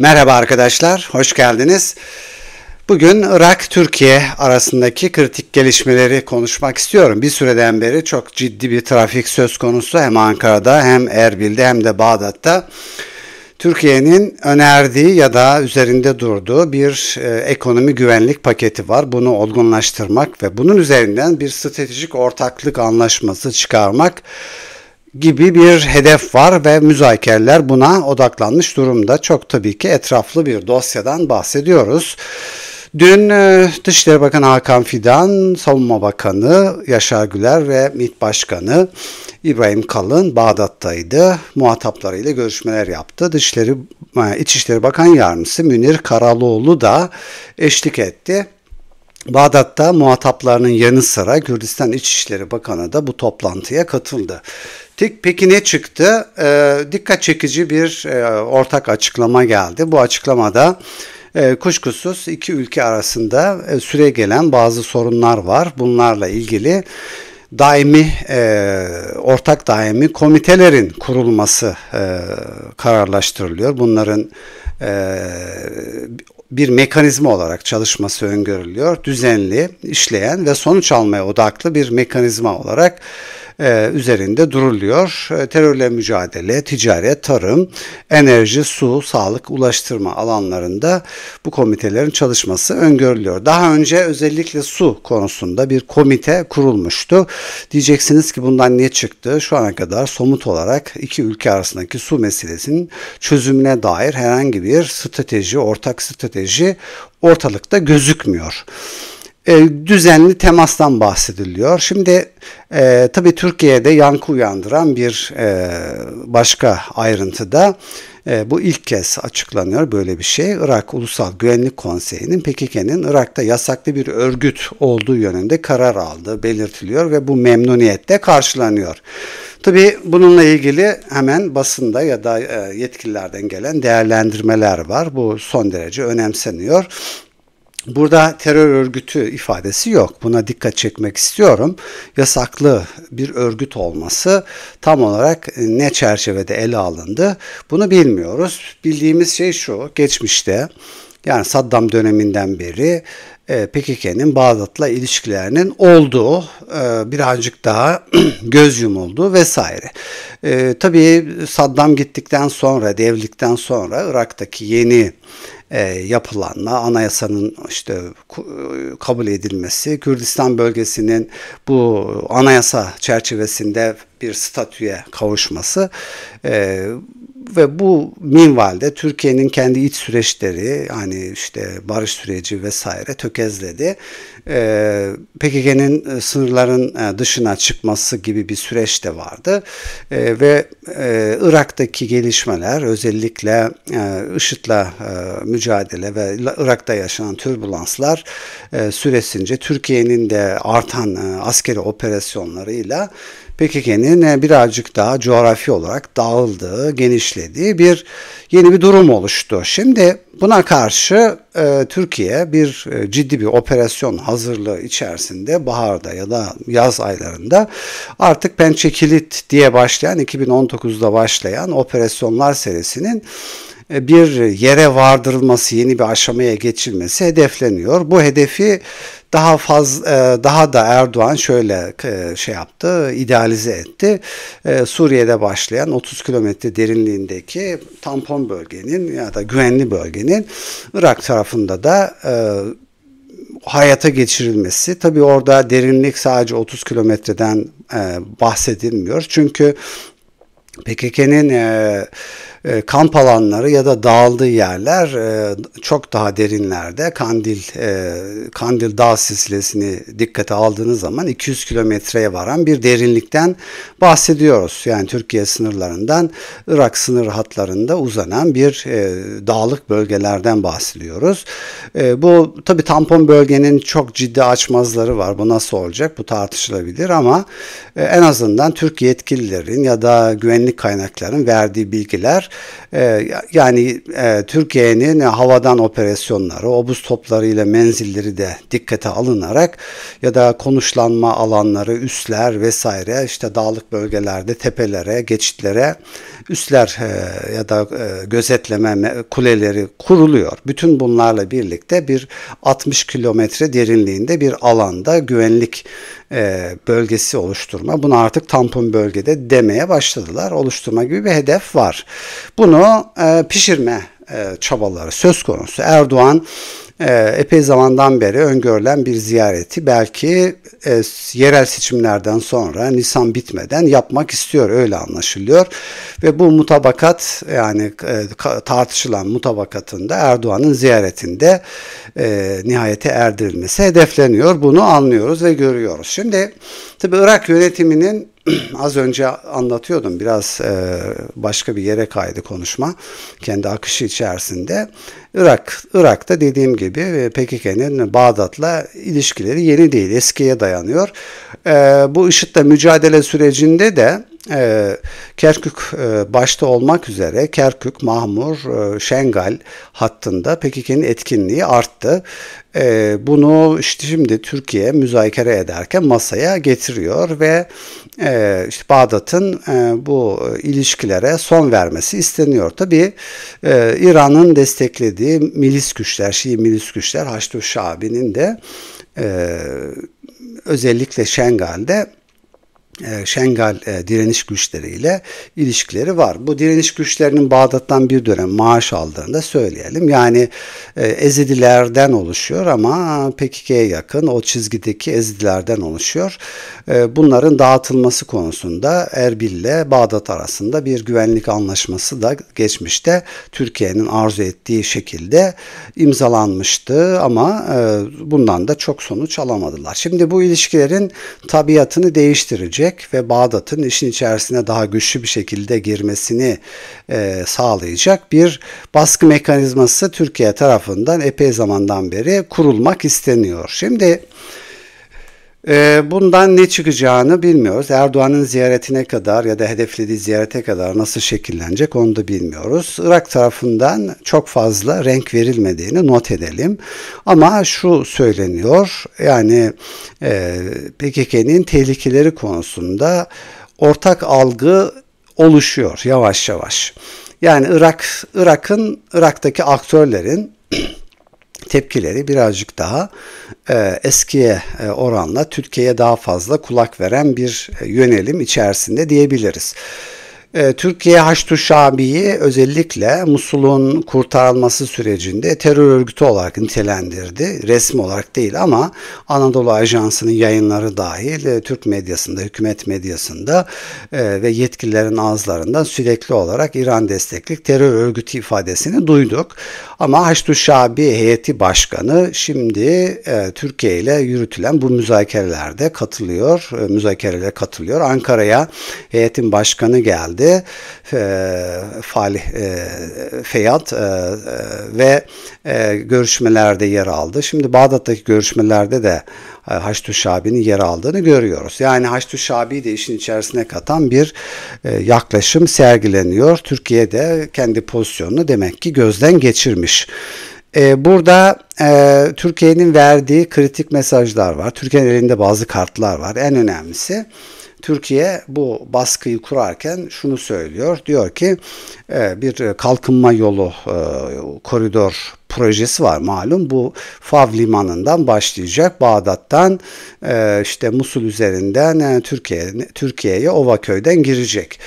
Merhaba arkadaşlar, hoş geldiniz. Bugün Irak-Türkiye arasındaki kritik gelişmeleri konuşmak istiyorum. Bir süreden beri çok ciddi bir trafik söz konusu hem Ankara'da hem Erbil'de hem de Bağdat'ta. Türkiye'nin önerdiği ya da üzerinde durduğu bir e, ekonomi güvenlik paketi var. Bunu olgunlaştırmak ve bunun üzerinden bir stratejik ortaklık anlaşması çıkarmak gibi bir hedef var ve müzakereler buna odaklanmış durumda. Çok tabii ki etraflı bir dosyadan bahsediyoruz. Dün e, Dışişleri Bakanı Hakan Fidan, Savunma Bakanı Yaşar Güler ve MİT Başkanı İbrahim Kalın Bağdat'taydı. Muhataplarıyla görüşmeler yaptı. Dışişleri, e, İçişleri Bakan Yardımcısı Münir Karaloğlu da eşlik etti. Bağdat'ta muhataplarının yanı sıra Kürdistan İçişleri Bakanı da bu toplantıya katıldı. Peki ne çıktı? E, dikkat çekici bir e, ortak açıklama geldi. Bu açıklamada e, kuşkusuz iki ülke arasında e, süre gelen bazı sorunlar var. Bunlarla ilgili daimi e, ortak daimi komitelerin kurulması e, kararlaştırılıyor. Bunların e, bir mekanizma olarak çalışması öngörülüyor. Düzenli, işleyen ve sonuç almaya odaklı bir mekanizma olarak e, üzerinde duruluyor. E, terörle mücadele, ticaret, tarım, enerji, su, sağlık, ulaştırma alanlarında bu komitelerin çalışması öngörülüyor. Daha önce özellikle su konusunda bir komite kurulmuştu. Diyeceksiniz ki bundan ne çıktı? Şu ana kadar somut olarak iki ülke arasındaki su meselesinin çözümüne dair herhangi bir strateji, ortak strateji ortalıkta gözükmüyor. E, düzenli temastan bahsediliyor. Şimdi e, tabii Türkiye'de yankı uyandıran bir e, başka ayrıntıda e, bu ilk kez açıklanıyor böyle bir şey. Irak Ulusal Güvenlik Konseyi'nin PKK'nin Irak'ta yasaklı bir örgüt olduğu yönünde karar aldığı belirtiliyor ve bu memnuniyetle karşılanıyor. Tabii bununla ilgili hemen basında ya da e, yetkililerden gelen değerlendirmeler var. Bu son derece önemseniyor. Burada terör örgütü ifadesi yok. Buna dikkat çekmek istiyorum. Yasaklı bir örgüt olması tam olarak e, ne çerçevede ele alındı bunu bilmiyoruz. Bildiğimiz şey şu. Geçmişte yani Saddam döneminden beri e, PKK'nin Bağdat'la ilişkilerinin olduğu e, birazcık daha göz yumuldu vesaire. E, tabii Saddam gittikten sonra, devlikten sonra Irak'taki yeni e, yapılanla anayasanın işte e, kabul edilmesi, Kürdistan bölgesinin bu anayasa çerçevesinde bir statüye kavuşması e, ve bu minvalde Türkiye'nin kendi iç süreçleri hani işte barış süreci vesaire tökezledi. Ee, e, PKK'nın sınırların e, dışına çıkması gibi bir süreç de vardı. E, ve e, Irak'taki gelişmeler özellikle e, IŞİD'le e, mücadele ve Irak'ta yaşanan türbülanslar e, süresince Türkiye'nin de artan e, askeri operasyonlarıyla PKK'nin birazcık daha coğrafi olarak dağıldığı, genişlediği bir yeni bir durum oluştu. Şimdi buna karşı e, Türkiye bir e, ciddi bir operasyon hazırlığı içerisinde baharda ya da yaz aylarında artık Pençe Kilit diye başlayan 2019'da başlayan operasyonlar serisinin e, bir yere vardırılması, yeni bir aşamaya geçilmesi hedefleniyor. Bu hedefi daha fazla e, daha da Erdoğan şöyle e, şey yaptı, idealize etti. Suriye'de başlayan 30 kilometre derinliğindeki tampon bölgenin ya da güvenli bölgenin Irak tarafında da hayata geçirilmesi. Tabii orada derinlik sadece 30 kilometreden bahsedilmiyor. Çünkü PKK'nin e, kamp alanları ya da dağıldığı yerler e, çok daha derinlerde Kandil e, Kandil Dağ silsilesini dikkate aldığınız zaman 200 kilometreye varan bir derinlikten bahsediyoruz. Yani Türkiye sınırlarından Irak sınır hatlarında uzanan bir dağlık bölgelerden bahsediyoruz. bu tabi tampon bölgenin çok ciddi açmazları var. Bu nasıl olacak? Bu tartışılabilir ama en azından Türk yetkililerin ya da güvenlik kaynaklarının verdiği bilgiler e, yani e, Türkiye'nin havadan operasyonları, obuz toplarıyla menzilleri de dikkate alınarak ya da konuşlanma alanları, üsler vesaire işte dağlık bölgelerde tepelere, geçitlere üsler e, ya da e, gözetleme kuleleri kuruluyor. Bütün bunlarla birlikte bir 60 kilometre derinliğinde bir alanda güvenlik e, bölgesi oluşturma. Bunu artık tampon bölgede demeye başladılar. Oluşturma gibi bir hedef var. Bunu e, pişirme e, çabaları söz konusu. Erdoğan ee, epey zamandan beri öngörülen bir ziyareti belki e, yerel seçimlerden sonra Nisan bitmeden yapmak istiyor öyle anlaşılıyor ve bu mutabakat yani e, tartışılan mutabakatında Erdoğan'ın ziyaretinde e, nihayete erdirilmesi hedefleniyor bunu anlıyoruz ve görüyoruz. Şimdi Tabi Irak yönetiminin az önce anlatıyordum biraz e, başka bir yere kaydı konuşma kendi akışı içerisinde. Irak Irak'ta dediğim gibi e, PKK'nın Bağdat'la ilişkileri yeni değil eskiye dayanıyor. E, bu IŞİD'le mücadele sürecinde de e, Kerkük e, başta olmak üzere Kerkük, Mahmur, e, Şengal hattında PKK'nin etkinliği arttı. E, bunu işte şimdi Türkiye müzakere ederken masaya getiriyor ve e, işte Bağdat'ın e, bu ilişkilere son vermesi isteniyor. Tabi e, İran'ın desteklediği milis güçler, Şii milis güçler Haçlı Şabi'nin de e, özellikle Şengal'de e, Şengal e, direniş güçleriyle ilişkileri var. Bu direniş güçlerinin Bağdat'tan bir dönem maaş aldığını da söyleyelim. Yani e, Ezidilerden oluşuyor ama Pekike'ye yakın o çizgideki Ezidilerden oluşuyor. Bunların dağıtılması konusunda Erbil ile Bağdat arasında bir güvenlik anlaşması da geçmişte Türkiye'nin arzu ettiği şekilde imzalanmıştı ama bundan da çok sonuç alamadılar. Şimdi bu ilişkilerin tabiatını değiştirecek edecek ve Bağdat'ın işin içerisine daha güçlü bir şekilde girmesini e, sağlayacak bir baskı mekanizması Türkiye tarafından epey zamandan beri kurulmak isteniyor. Şimdi ee, bundan ne çıkacağını bilmiyoruz. Erdoğan'ın ziyaretine kadar ya da hedeflediği ziyarete kadar nasıl şekillenecek onu da bilmiyoruz. Irak tarafından çok fazla renk verilmediğini not edelim. Ama şu söyleniyor yani e, PKK'nin tehlikeleri konusunda ortak algı oluşuyor yavaş yavaş. Yani Irak Irak'ın Irak'taki aktörlerin tepkileri birazcık daha e, eskiye e, oranla Türkiye'ye daha fazla kulak veren bir e, yönelim içerisinde diyebiliriz. E, Türkiye Haçlı Şabi'yi özellikle Musul'un kurtarılması sürecinde terör örgütü olarak nitelendirdi. Resmi olarak değil ama Anadolu Ajansı'nın yayınları dahil e, Türk medyasında, hükümet medyasında e, ve yetkililerin ağızlarından sürekli olarak İran destekli terör örgütü ifadesini duyduk. Ama Haçlı Şabi heyeti başkanı şimdi Türkiye ile yürütülen bu müzakerelerde katılıyor. E, müzakerelere katılıyor. Ankara'ya heyetin başkanı geldi şekilde e, Falih e, e, e ve e, görüşmelerde yer aldı. Şimdi Bağdat'taki görüşmelerde de e, Haçlı Şabi'nin yer aldığını görüyoruz. Yani Haçlı Şabi'yi de işin içerisine katan bir yaklaşım sergileniyor. Türkiye de kendi pozisyonunu demek ki gözden geçirmiş. Burada Türkiye'nin verdiği kritik mesajlar var. Türkiye'nin elinde bazı kartlar var. En önemlisi Türkiye bu baskıyı kurarken şunu söylüyor. Diyor ki e, bir kalkınma yolu e, koridor projesi var malum. Bu Fav limanından başlayacak. Bağdat'tan e, işte Musul üzerinden Türkiye Türkiye'ye Ovaköy'den girecek.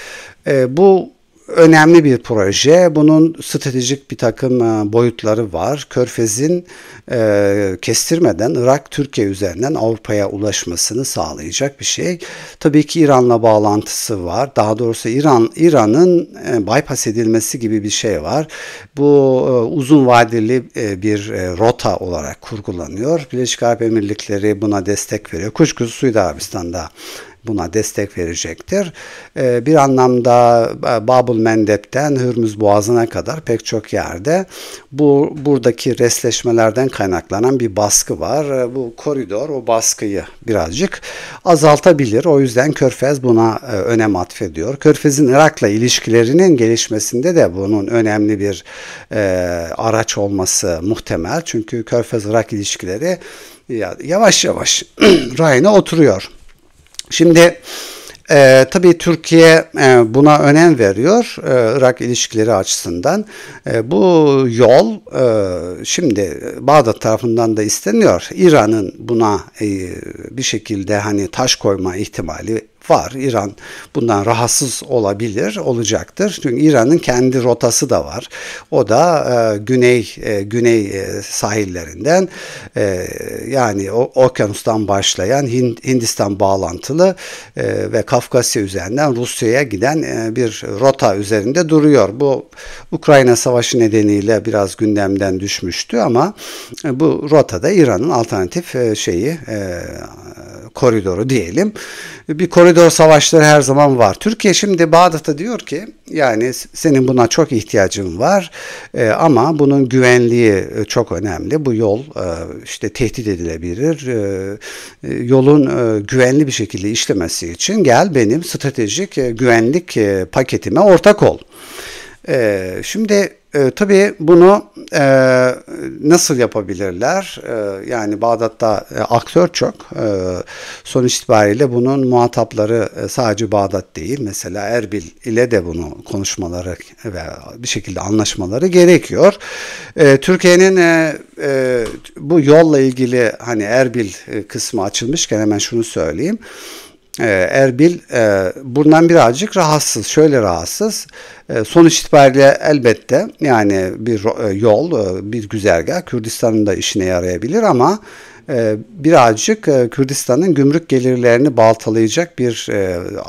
Bu önemli bir proje. Bunun stratejik bir takım e, boyutları var. Körfez'in e, kestirmeden Irak-Türkiye üzerinden Avrupa'ya ulaşmasını sağlayacak bir şey. Tabii ki İran'la bağlantısı var. Daha doğrusu İran İran'ın e, bypass edilmesi gibi bir şey var. Bu e, uzun vadeli e, bir e, rota olarak kurgulanıyor. Birleşik Arap Emirlikleri buna destek veriyor. Kuşkusuz Suudi Arabistan'da buna destek verecektir. Ee, bir anlamda e, Babul Mendepten Hürmüz Boğazı'na kadar pek çok yerde bu buradaki resleşmelerden kaynaklanan bir baskı var. Ee, bu koridor o baskıyı birazcık azaltabilir. O yüzden Körfez buna e, önem atfediyor. Körfez'in Irak'la ilişkilerinin gelişmesinde de bunun önemli bir e, araç olması muhtemel. Çünkü Körfez-Irak ilişkileri yavaş yavaş rayına oturuyor. Şimdi e, tabii Türkiye e, buna önem veriyor e, Irak ilişkileri açısından. E, bu yol e, şimdi Bağdat tarafından da isteniyor. İran'ın buna e, bir şekilde hani taş koyma ihtimali var. İran bundan rahatsız olabilir, olacaktır. Çünkü İran'ın kendi rotası da var. O da e, güney e, güney e, sahillerinden e, yani o, okyanustan başlayan Hind, Hindistan bağlantılı e, ve Kafkasya üzerinden Rusya'ya giden e, bir rota üzerinde duruyor. Bu Ukrayna Savaşı nedeniyle biraz gündemden düşmüştü ama e, bu rotada İran'ın alternatif e, şeyi e, koridoru diyelim. Bir koridor savaşları her zaman var. Türkiye şimdi Bağdat'a diyor ki yani senin buna çok ihtiyacın var e, ama bunun güvenliği e, çok önemli. Bu yol e, işte tehdit edilebilir. E, e, yolun e, güvenli bir şekilde işlemesi için gel benim stratejik e, güvenlik e, paketime ortak ol. E, şimdi e, tabii bunu e, nasıl yapabilirler? E, yani Bağdat'ta e, aktör çok. E, sonuç itibariyle bunun muhatapları e, sadece Bağdat değil. Mesela Erbil ile de bunu konuşmaları ve bir şekilde anlaşmaları gerekiyor. E, Türkiye'nin e, e, bu yolla ilgili hani Erbil e, kısmı açılmışken hemen şunu söyleyeyim. Ee, Erbil e, bundan birazcık rahatsız. Şöyle rahatsız. E, sonuç itibariyle elbette yani bir e, yol, bir güzergah Kürdistan'ın da işine yarayabilir ama birazcık Kürdistan'ın gümrük gelirlerini baltalayacak bir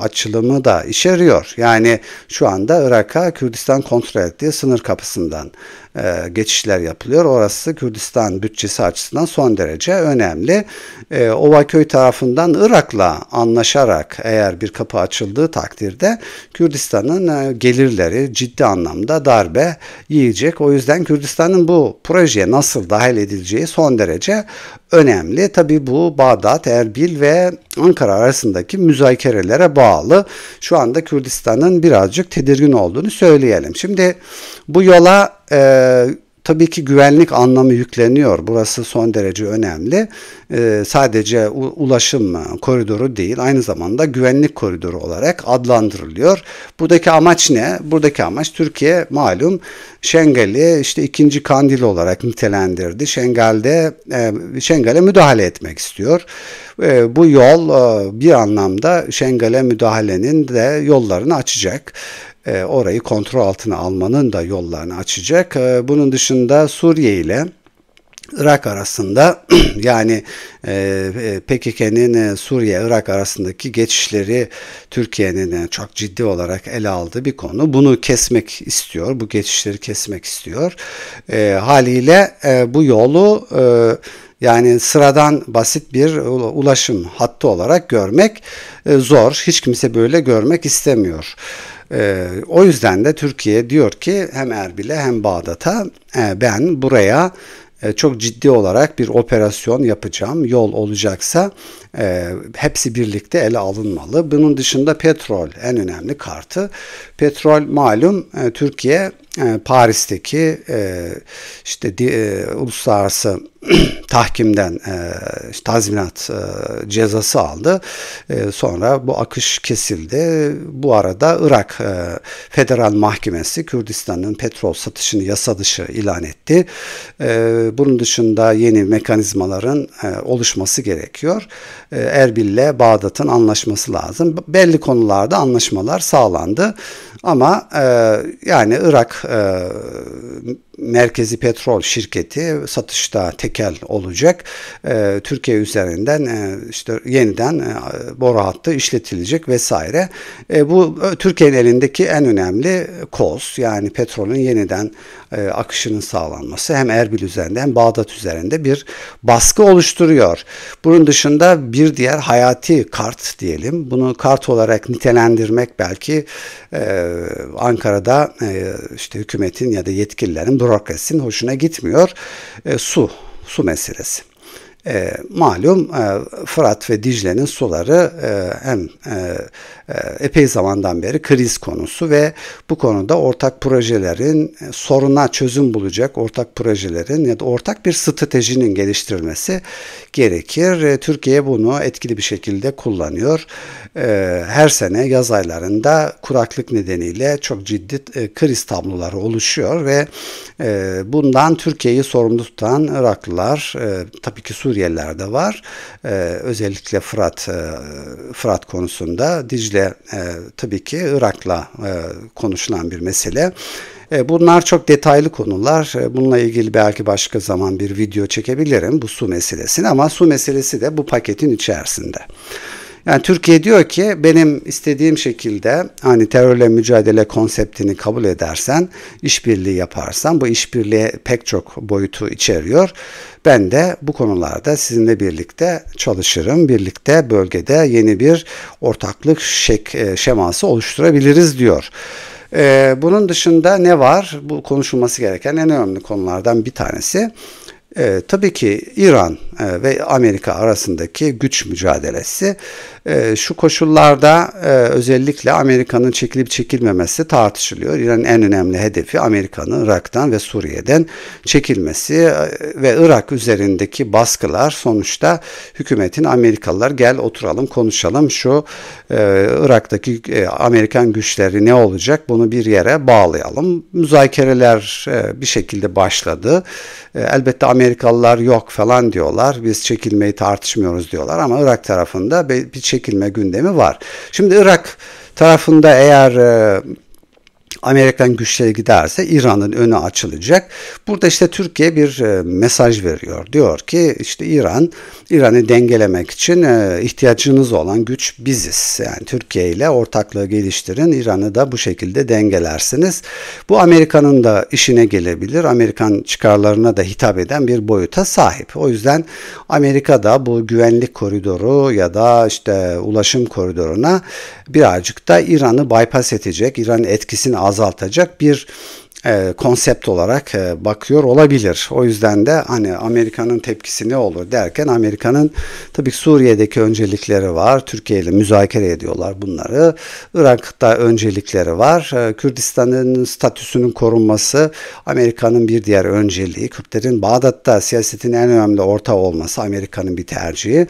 açılımı da içeriyor. Yani şu anda Irak'a Kürdistan kontrol ettiği sınır kapısından e, geçişler yapılıyor. Orası Kürdistan bütçesi açısından son derece önemli. E, Ovaköy tarafından Irak'la anlaşarak eğer bir kapı açıldığı takdirde Kürdistan'ın e, gelirleri ciddi anlamda darbe yiyecek. O yüzden Kürdistan'ın bu projeye nasıl dahil edileceği son derece önemli. Tabi bu Bağdat, Erbil ve Ankara arasındaki müzakerelere bağlı. Şu anda Kürdistan'ın birazcık tedirgin olduğunu söyleyelim. Şimdi bu yola e, tabii ki güvenlik anlamı yükleniyor. Burası son derece önemli. E, sadece u, ulaşım e, koridoru değil, aynı zamanda güvenlik koridoru olarak adlandırılıyor. Buradaki amaç ne? Buradaki amaç Türkiye malum Şengel'i işte ikinci kandil olarak nitelendirdi. Şengel'de e, Şengel'e müdahale etmek istiyor. E, bu yol e, bir anlamda Şengel'e müdahalenin de yollarını açacak e, orayı kontrol altına almanın da yollarını açacak. E, bunun dışında Suriye ile Irak arasında yani e, e PKK'nin e, Suriye-Irak arasındaki geçişleri Türkiye'nin e, çok ciddi olarak ele aldığı bir konu. Bunu kesmek istiyor, bu geçişleri kesmek istiyor. E, haliyle e, bu yolu e, yani sıradan basit bir ulaşım hattı olarak görmek zor. Hiç kimse böyle görmek istemiyor. Ee, o yüzden de Türkiye diyor ki hem Erbil'e hem Bağdat'a ee, ben buraya e, çok ciddi olarak bir operasyon yapacağım. Yol olacaksa e, hepsi birlikte ele alınmalı. Bunun dışında petrol en önemli kartı. Petrol malum e, Türkiye e, Paris'teki e, işte di, e, uluslararası tahkimden e, tazminat e, cezası aldı. E, sonra bu akış kesildi. Bu arada Irak e, Federal Mahkemesi Kürdistan'ın petrol satışını yasa dışı ilan etti. E, bunun dışında yeni mekanizmaların e, oluşması gerekiyor. Ee, Erbil ile Bağdat'ın anlaşması lazım. Belli konularda anlaşmalar sağlandı ama e, yani Irak e, Merkezi Petrol Şirketi satışta tekel olacak. Ee, Türkiye üzerinden e, işte yeniden e, boru hattı işletilecek vesaire. E, bu e, Türkiye'nin elindeki en önemli koz yani petrolün yeniden akışının sağlanması hem Erbil üzerinde hem Bağdat üzerinde bir baskı oluşturuyor. Bunun dışında bir diğer hayati kart diyelim. Bunu kart olarak nitelendirmek belki Ankara'da işte hükümetin ya da yetkililerin Durkheim'in hoşuna gitmiyor. E, su, su meselesi. E, malum e, Fırat ve Dicle'nin suları e, hem e, e, epey zamandan beri kriz konusu ve bu konuda ortak projelerin e, soruna çözüm bulacak ortak projelerin ya da ortak bir stratejinin geliştirilmesi gerekir. E, Türkiye bunu etkili bir şekilde kullanıyor. E, her sene yaz aylarında kuraklık nedeniyle çok ciddi e, kriz tabloları oluşuyor ve e, bundan Türkiye'yi sorumlu tutan Iraklılar e, tabii ki Suriye Suriyeliler var. E, özellikle Fırat e, Fırat konusunda Dicle e, tabii ki Irak'la e, konuşulan bir mesele. E, bunlar çok detaylı konular. E, bununla ilgili belki başka zaman bir video çekebilirim bu su meselesini ama su meselesi de bu paketin içerisinde. Yani Türkiye diyor ki benim istediğim şekilde hani terörle mücadele konseptini kabul edersen, işbirliği yaparsan bu işbirliği pek çok boyutu içeriyor. Ben de bu konularda sizinle birlikte çalışırım. Birlikte bölgede yeni bir ortaklık şek e, şeması oluşturabiliriz diyor. Ee, bunun dışında ne var? Bu konuşulması gereken en önemli konulardan bir tanesi. E, tabii ki İran e, ve Amerika arasındaki güç mücadelesi ee, şu koşullarda e, özellikle Amerika'nın çekilip çekilmemesi tartışılıyor. İran'ın en önemli hedefi Amerika'nın Irak'tan ve Suriye'den çekilmesi e, ve Irak üzerindeki baskılar sonuçta hükümetin Amerikalılar gel oturalım konuşalım şu e, Irak'taki Amerikan güçleri ne olacak bunu bir yere bağlayalım. Müzakereler bir şekilde başladı. elbette Amerikalılar yok falan diyorlar. Biz çekilmeyi tartışmıyoruz diyorlar ama Irak tarafında bir çekilme gündemi var. Şimdi Irak tarafında eğer e, Amerikan güçleri giderse İran'ın önü açılacak. Burada işte Türkiye bir e, mesaj veriyor. Diyor ki işte İran, İran'ı dengelemek için e, ihtiyacınız olan güç biziz. Yani Türkiye ile ortaklığı geliştirin. İran'ı da bu şekilde dengelersiniz. Bu Amerika'nın da işine gelebilir. Amerikan çıkarlarına da hitap eden bir boyuta sahip. O yüzden Amerika da bu güvenlik koridoru ya da işte ulaşım koridoruna birazcık da İran'ı bypass edecek, İran etkisini az azaltacak bir e, konsept olarak e, bakıyor olabilir. O yüzden de hani Amerika'nın tepkisi ne olur derken Amerika'nın tabii Suriye'deki öncelikleri var. Türkiye ile müzakere ediyorlar bunları. Irak'ta öncelikleri var. E, Kürdistan'ın statüsünün korunması Amerika'nın bir diğer önceliği. Kürtlerin Bağdat'ta siyasetin en önemli ortağı olması Amerika'nın bir tercihi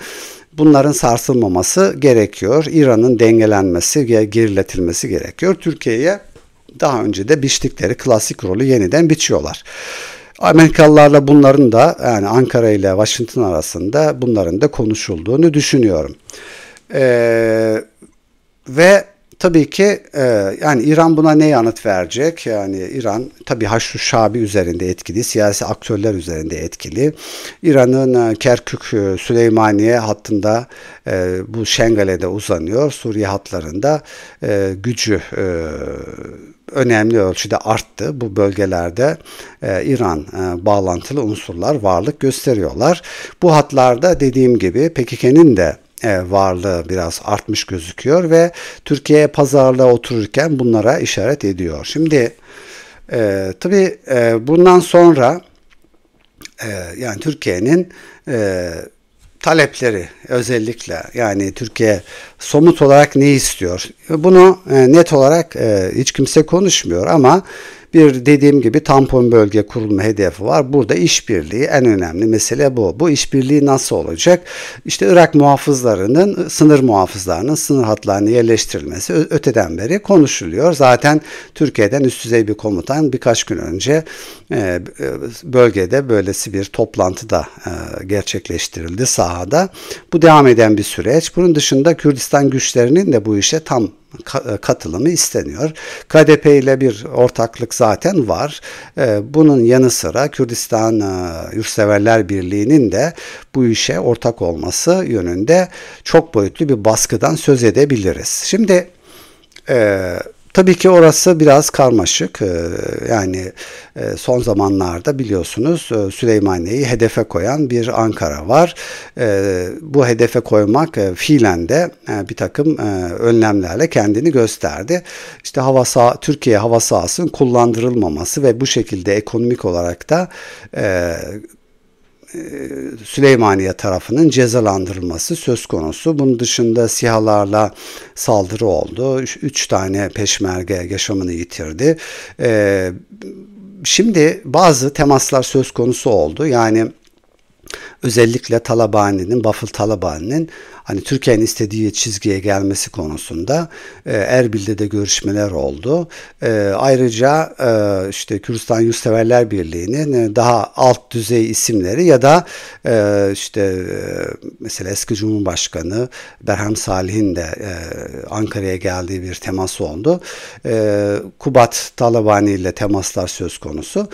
bunların sarsılmaması gerekiyor. İran'ın dengelenmesi, geriletilmesi gerekiyor. Türkiye'ye daha önce de biçtikleri klasik rolü yeniden biçiyorlar. Amerikalılarla bunların da yani Ankara ile Washington arasında bunların da konuşulduğunu düşünüyorum. Ee, ve Tabii ki e, yani İran buna ne yanıt verecek? Yani İran tabii Haçlı Şabi üzerinde etkili, siyasi aktörler üzerinde etkili. İran'ın e, Kerkük e, Süleymaniye hattında e, bu Şengale'de uzanıyor. Suriye hatlarında e, gücü e, önemli ölçüde arttı. Bu bölgelerde e, İran e, bağlantılı unsurlar varlık gösteriyorlar. Bu hatlarda dediğim gibi PKK'nin de e, varlığı biraz artmış gözüküyor ve Türkiye pazarlığa otururken bunlara işaret ediyor. Şimdi e, tabii e, bundan sonra e, yani Türkiye'nin e, talepleri özellikle yani Türkiye somut olarak ne istiyor? Bunu e, net olarak e, hiç kimse konuşmuyor ama bir dediğim gibi tampon bölge kurulma hedefi var. Burada işbirliği en önemli mesele bu. Bu işbirliği nasıl olacak? İşte Irak muhafızlarının, sınır muhafızlarının sınır hatlarını yerleştirilmesi öteden beri konuşuluyor. Zaten Türkiye'den üst düzey bir komutan birkaç gün önce e, bölgede böylesi bir toplantı da e, gerçekleştirildi sahada. Bu devam eden bir süreç. Bunun dışında Kürdistan güçlerinin de bu işe tam e, katılımı isteniyor. KDP ile bir ortaklık zaten var. E, bunun yanı sıra Kürdistan e, Yurtseverler Birliği'nin de bu işe ortak olması yönünde çok boyutlu bir baskıdan söz edebiliriz. Şimdi Tabii ki orası biraz karmaşık. Ee, yani e, son zamanlarda biliyorsunuz e, Süleymaniye'yi hedefe koyan bir Ankara var. Ee, bu hedefe koymak e, fiilen de bir takım önlemlerle kendini gösterdi. İşte hava sağ, Türkiye hava sahasının kullandırılmaması ve bu şekilde ekonomik olarak da e, Süleymaniye tarafının cezalandırılması söz konusu. Bunun dışında siyahlarla saldırı oldu. Üç tane peşmerge yaşamını yitirdi. E, şimdi bazı temaslar söz konusu oldu. Yani özellikle Talabani'nin, Bafıl Talabani'nin hani Türkiye'nin istediği çizgiye gelmesi konusunda e, Erbil'de de görüşmeler oldu. E, ayrıca e, işte Kürdistan Yurtseverler Birliği'nin e, daha alt düzey isimleri ya da e, işte e, mesela eski Cumhurbaşkanı Berham Salih'in de e, Ankara'ya geldiği bir temas oldu. E, Kubat Talabani ile temaslar söz konusu.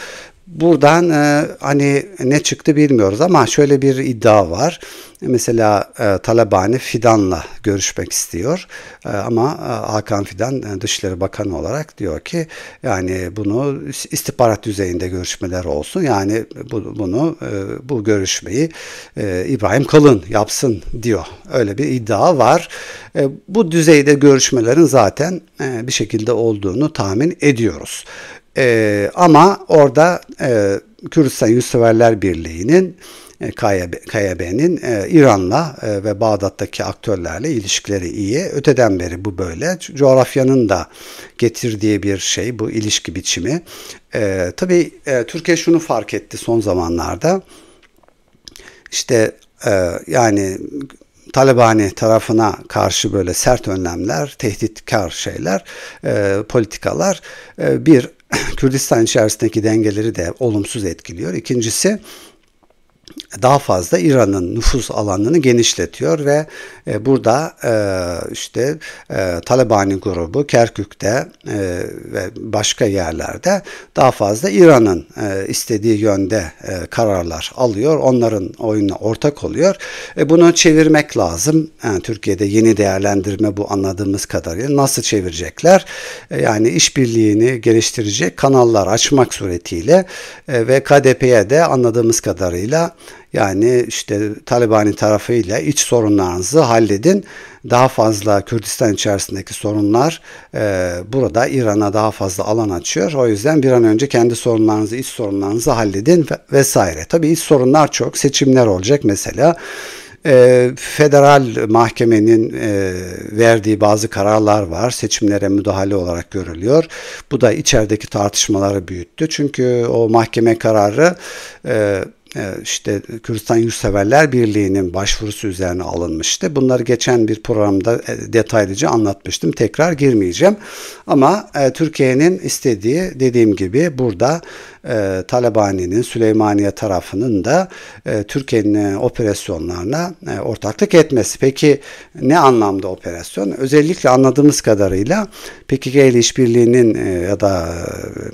Buradan e, hani ne çıktı bilmiyoruz ama şöyle bir iddia var. Mesela e, Talabani Fidan'la görüşmek istiyor e, ama e, Hakan Fidan e, Dışişleri Bakanı olarak diyor ki yani bunu istihbarat düzeyinde görüşmeler olsun. Yani bu, bunu e, bu görüşmeyi e, İbrahim Kalın yapsın diyor. Öyle bir iddia var. E, bu düzeyde görüşmelerin zaten e, bir şekilde olduğunu tahmin ediyoruz. E, ama orada e, Kürdistan Yurtseverler Birliği'nin e, KYB'nin e, İran'la e, ve Bağdat'taki aktörlerle ilişkileri iyi. Öteden beri bu böyle. Coğrafyanın da getirdiği bir şey bu ilişki biçimi. E, tabii e, Türkiye şunu fark etti son zamanlarda. İşte e, yani Talebani tarafına karşı böyle sert önlemler, tehditkar şeyler, e, politikalar e, bir Kürdistan içerisindeki dengeleri de olumsuz etkiliyor. İkincisi daha fazla İran'ın nüfus alanını genişletiyor ve e, burada e, işte e, Talebani grubu Kerkük'te e, ve başka yerlerde daha fazla İran'ın istediği yönde kararlar alıyor. Onların oyununa ortak oluyor. bunu çevirmek lazım. Yani Türkiye'de yeni değerlendirme bu anladığımız kadarıyla nasıl çevirecekler? yani işbirliğini geliştirecek kanallar açmak suretiyle ve KDP'ye de anladığımız kadarıyla yani işte Taliban'ın tarafıyla iç sorunlarınızı halledin. Daha fazla Kürdistan içerisindeki sorunlar e, burada İran'a daha fazla alan açıyor. O yüzden bir an önce kendi sorunlarınızı, iç sorunlarınızı halledin vesaire. Tabii iç sorunlar çok. Seçimler olacak mesela e, federal mahkemenin e, verdiği bazı kararlar var. Seçimlere müdahale olarak görülüyor. Bu da içerideki tartışmaları büyüttü. Çünkü o mahkeme kararı e, ee, işte Kürdistan Yurtseverler Birliği'nin başvurusu üzerine alınmıştı. Bunları geçen bir programda e, detaylıca anlatmıştım. Tekrar girmeyeceğim. Ama e, Türkiye'nin istediği dediğim gibi burada e, Talabani'nin Süleymaniye tarafının da e, Türkiye'nin e, operasyonlarına e, ortaklık etmesi. Peki ne anlamda operasyon? Özellikle anladığımız kadarıyla PKK ile işbirliğinin e, ya da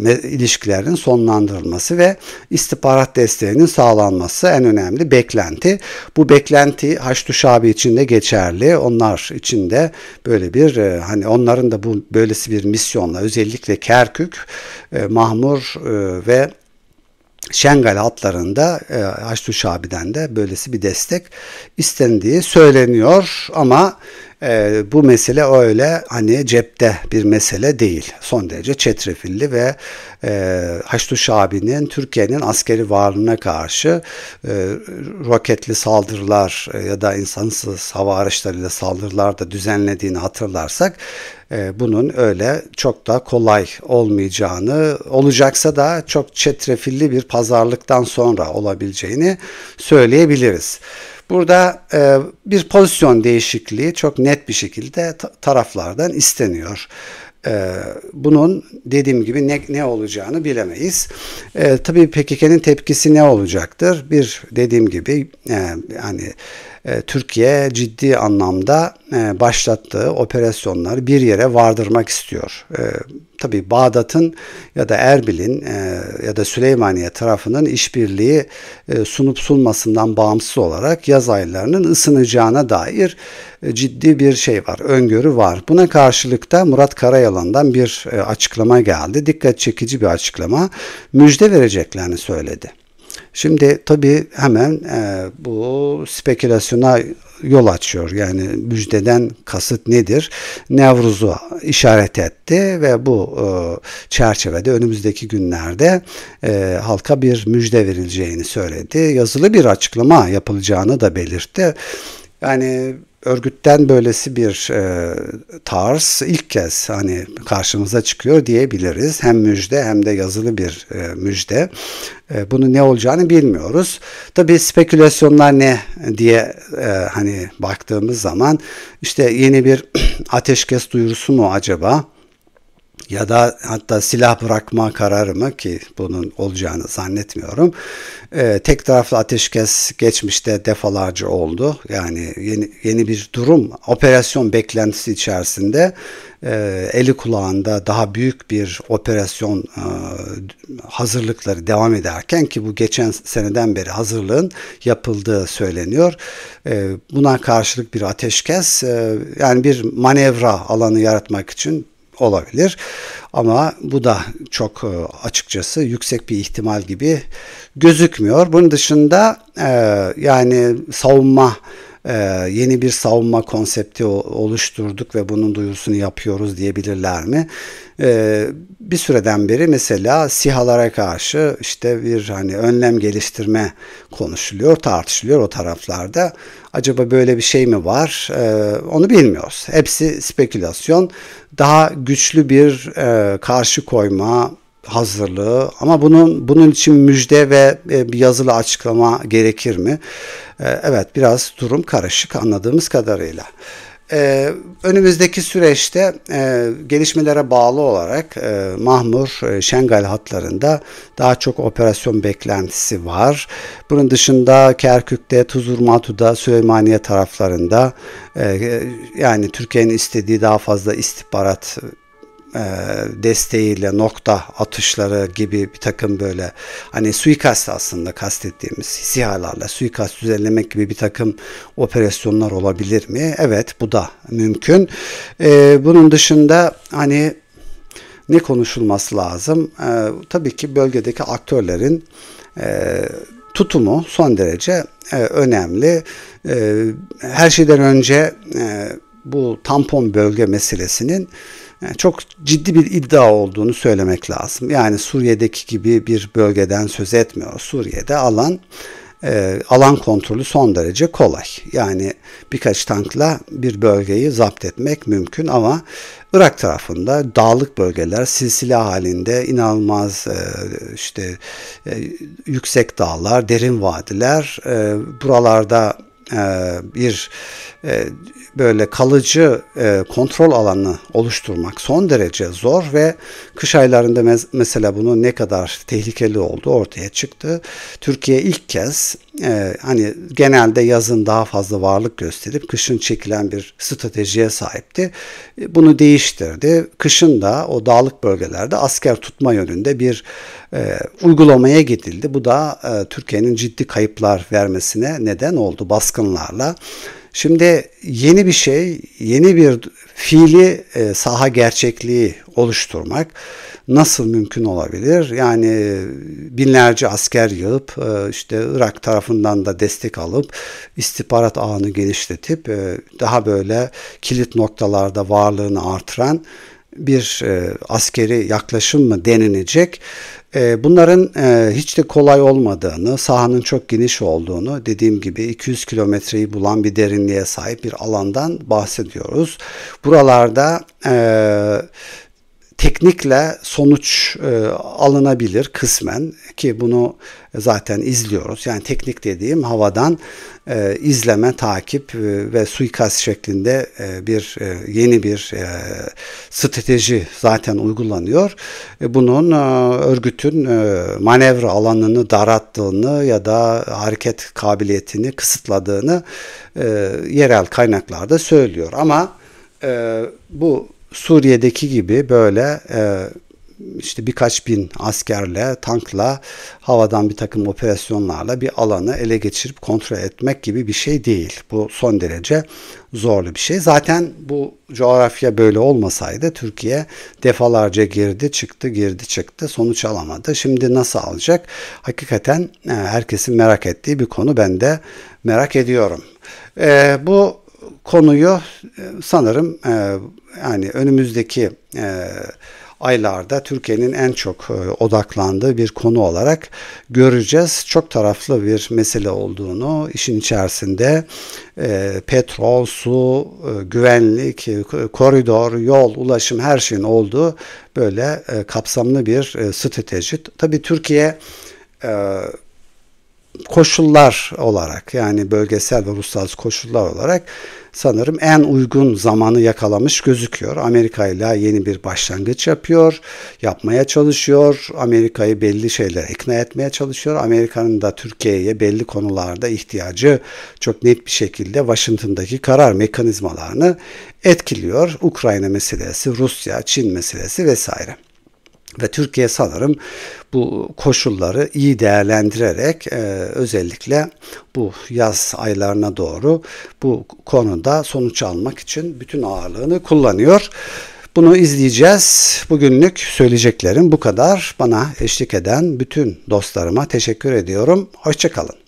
e, ilişkilerin sonlandırılması ve istihbarat desteğinin sağlanması en önemli beklenti. Bu beklenti Haçlı Şabi için de geçerli. Onlar için de böyle bir e, hani onların da bu böylesi bir misyonla özellikle Kerkük, e, Mahmur e, ve Şengal hatlarında e, Haçlı Şabi'den de böylesi bir destek istendiği söyleniyor ama e, bu mesele öyle hani cepte bir mesele değil. Son derece çetrefilli ve e, Haçlı Şabi'nin Türkiye'nin askeri varlığına karşı e, roketli saldırılar e, ya da insansız hava araçlarıyla saldırılar da düzenlediğini hatırlarsak e, bunun öyle çok da kolay olmayacağını, olacaksa da çok çetrefilli bir pazarlıktan sonra olabileceğini söyleyebiliriz. Burada e, bir pozisyon değişikliği çok net bir şekilde taraflardan isteniyor. E, bunun dediğim gibi ne, ne olacağını bilemeyiz. E, tabii PKK'nin tepkisi ne olacaktır? Bir dediğim gibi e, yani e, Türkiye ciddi anlamda e, başlattığı operasyonları bir yere vardırmak istiyor. E, Tabi Bağdat'ın ya da Erbil'in ya da Süleymaniye tarafının işbirliği sunup sunmasından bağımsız olarak yaz aylarının ısınacağına dair ciddi bir şey var, öngörü var. Buna karşılık da Murat Karayalan'dan bir açıklama geldi. Dikkat çekici bir açıklama. Müjde vereceklerini söyledi. Şimdi tabii hemen e, bu spekülasyona yol açıyor. Yani müjdeden kasıt nedir? Nevruz'u işaret etti ve bu e, çerçevede önümüzdeki günlerde e, halka bir müjde verileceğini söyledi. Yazılı bir açıklama yapılacağını da belirtti. Yani örgütten böylesi bir e, tarz ilk kez hani karşımıza çıkıyor diyebiliriz. Hem müjde hem de yazılı bir e, müjde. E, bunun ne olacağını bilmiyoruz. Tabi spekülasyonlar ne diye e, hani baktığımız zaman işte yeni bir ateşkes duyurusu mu acaba? ya da hatta silah bırakma kararı mı ki bunun olacağını zannetmiyorum. Ee, tek taraflı ateşkes geçmişte defalarca oldu. Yani yeni, yeni bir durum operasyon beklentisi içerisinde e, eli kulağında daha büyük bir operasyon e, hazırlıkları devam ederken ki bu geçen seneden beri hazırlığın yapıldığı söyleniyor. E, buna karşılık bir ateşkes e, yani bir manevra alanı yaratmak için olabilir. Ama bu da çok e, açıkçası yüksek bir ihtimal gibi gözükmüyor. Bunun dışında e, yani savunma e, yeni bir savunma konsepti oluşturduk ve bunun duyurusunu yapıyoruz diyebilirler mi? E, bir süreden beri mesela sihalara karşı işte bir hani önlem geliştirme konuşuluyor, tartışılıyor o taraflarda. Acaba böyle bir şey mi var? E, onu bilmiyoruz. Hepsi spekülasyon. Daha güçlü bir e, karşı koyma hazırlığı ama bunun bunun için müjde ve e, bir yazılı açıklama gerekir mi? E, evet biraz durum karışık anladığımız kadarıyla. Ee, önümüzdeki süreçte e, gelişmelere bağlı olarak e, Mahmur e, Şengal hatlarında daha çok operasyon beklentisi var. Bunun dışında Kerkük'te, Tuzurmatu'da, Süleymaniye taraflarında e, e, yani Türkiye'nin istediği daha fazla istihbarat e, desteğiyle nokta atışları gibi bir takım böyle hani suikast aslında kastettiğimiz sihalarla suikast düzenlemek gibi bir takım operasyonlar olabilir mi? Evet bu da mümkün. E, bunun dışında hani ne konuşulması lazım? E, tabii ki bölgedeki aktörlerin tutumu son derece önemli. her şeyden önce bu tampon bölge meselesinin çok ciddi bir iddia olduğunu söylemek lazım. Yani Suriye'deki gibi bir bölgeden söz etmiyor. Suriye'de alan e, alan kontrolü son derece kolay. Yani birkaç tankla bir bölgeyi zapt etmek mümkün ama Irak tarafında dağlık bölgeler silsile halinde inanılmaz e, işte e, yüksek dağlar, derin vadiler, buralarda e, bir e, böyle kalıcı e, kontrol alanı oluşturmak son derece zor ve kış aylarında mesela bunun ne kadar tehlikeli olduğu ortaya çıktı. Türkiye ilk kez hani genelde yazın daha fazla varlık gösterip kışın çekilen bir stratejiye sahipti. Bunu değiştirdi. Kışın da o dağlık bölgelerde asker tutma yönünde bir uygulamaya gidildi. Bu da Türkiye'nin ciddi kayıplar vermesine neden oldu. Baskı baskınlarla. Şimdi yeni bir şey, yeni bir fiili e, saha gerçekliği oluşturmak nasıl mümkün olabilir? Yani e, binlerce asker yığıp e, işte Irak tarafından da destek alıp istihbarat ağını genişletip e, daha böyle kilit noktalarda varlığını artıran bir e, askeri yaklaşım mı denilecek? Ee, bunların e, hiç de kolay olmadığını, sahanın çok geniş olduğunu, dediğim gibi 200 kilometreyi bulan bir derinliğe sahip bir alandan bahsediyoruz. Buralarda e, teknikle sonuç e, alınabilir kısmen ki bunu zaten izliyoruz. Yani teknik dediğim havadan e, izleme, takip e, ve suikast şeklinde e, bir e, yeni bir e, strateji zaten uygulanıyor. E, bunun e, örgütün e, manevra alanını darattığını ya da hareket kabiliyetini kısıtladığını e, yerel kaynaklarda söylüyor. Ama e, bu Suriye'deki gibi böyle e, işte birkaç bin askerle, tankla, havadan bir takım operasyonlarla bir alanı ele geçirip kontrol etmek gibi bir şey değil. Bu son derece zorlu bir şey. Zaten bu coğrafya böyle olmasaydı Türkiye defalarca girdi, çıktı, girdi, çıktı. Sonuç alamadı. Şimdi nasıl alacak? Hakikaten e, herkesin merak ettiği bir konu. Ben de merak ediyorum. E, bu konuyu e, sanırım e, yani önümüzdeki e, aylarda Türkiye'nin en çok odaklandığı bir konu olarak göreceğiz. Çok taraflı bir mesele olduğunu işin içerisinde petrol, su, güvenlik, koridor, yol, ulaşım her şeyin olduğu böyle kapsamlı bir strateji. Tabii Türkiye koşullar olarak yani bölgesel ve uluslararası koşullar olarak sanırım en uygun zamanı yakalamış gözüküyor. Amerika ile yeni bir başlangıç yapıyor, yapmaya çalışıyor. Amerika'yı belli şeylere ikna etmeye çalışıyor. Amerika'nın da Türkiye'ye belli konularda ihtiyacı çok net bir şekilde Washington'daki karar mekanizmalarını etkiliyor. Ukrayna meselesi, Rusya, Çin meselesi vesaire. Ve Türkiye sanırım bu koşulları iyi değerlendirerek e, özellikle bu yaz aylarına doğru bu konuda sonuç almak için bütün ağırlığını kullanıyor. Bunu izleyeceğiz. Bugünlük söyleyeceklerim bu kadar. Bana eşlik eden bütün dostlarıma teşekkür ediyorum. Hoşçakalın.